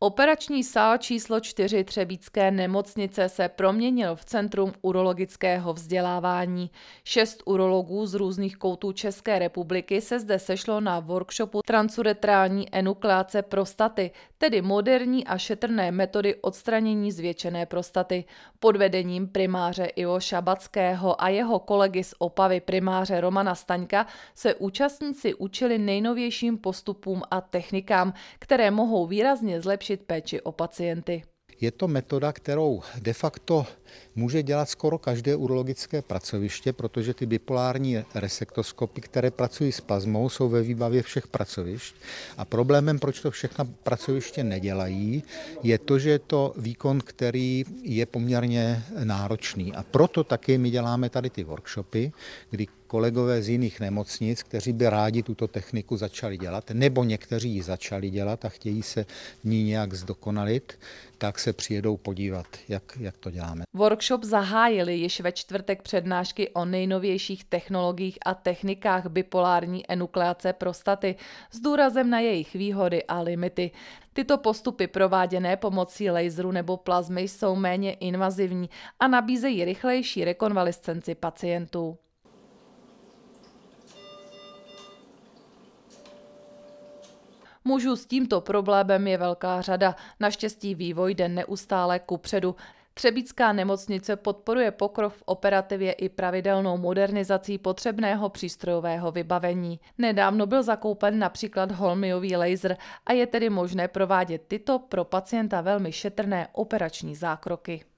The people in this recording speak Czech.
Operační sál číslo 4 Třebícké nemocnice se proměnil v Centrum urologického vzdělávání. Šest urologů z různých koutů České republiky se zde sešlo na workshopu transuretrální enukleace prostaty, tedy moderní a šetrné metody odstranění zvětšené prostaty, pod vedením primáře Ivo Šabackého a jeho kolegy z Opavy primáře Romana Staňka se účastníci učili nejnovějším postupům a technikám, které mohou výrazně zlepšit zlepšit péči o pacienty. Je to metoda, kterou de facto může dělat skoro každé urologické pracoviště, protože ty bipolární resektoskopy, které pracují s plazmou, jsou ve výbavě všech pracovišť. A problémem, proč to všechna pracoviště nedělají, je to, že je to výkon, který je poměrně náročný. A proto taky my děláme tady ty workshopy, kdy kolegové z jiných nemocnic, kteří by rádi tuto techniku začali dělat, nebo někteří ji začali dělat a chtějí se ní nějak zdokonalit, tak se přijedou podívat, jak, jak to děláme. Workshop zahájili již ve čtvrtek přednášky o nejnovějších technologiích a technikách bipolární enukleace prostaty s důrazem na jejich výhody a limity. Tyto postupy prováděné pomocí laseru nebo plazmy jsou méně invazivní a nabízejí rychlejší rekonvalescenci pacientů. Mužů s tímto problémem je velká řada. Naštěstí vývoj jde neustále kupředu. Třebická nemocnice podporuje pokrok v operativě i pravidelnou modernizací potřebného přístrojového vybavení. Nedávno byl zakoupen například holmiový laser a je tedy možné provádět tyto pro pacienta velmi šetrné operační zákroky.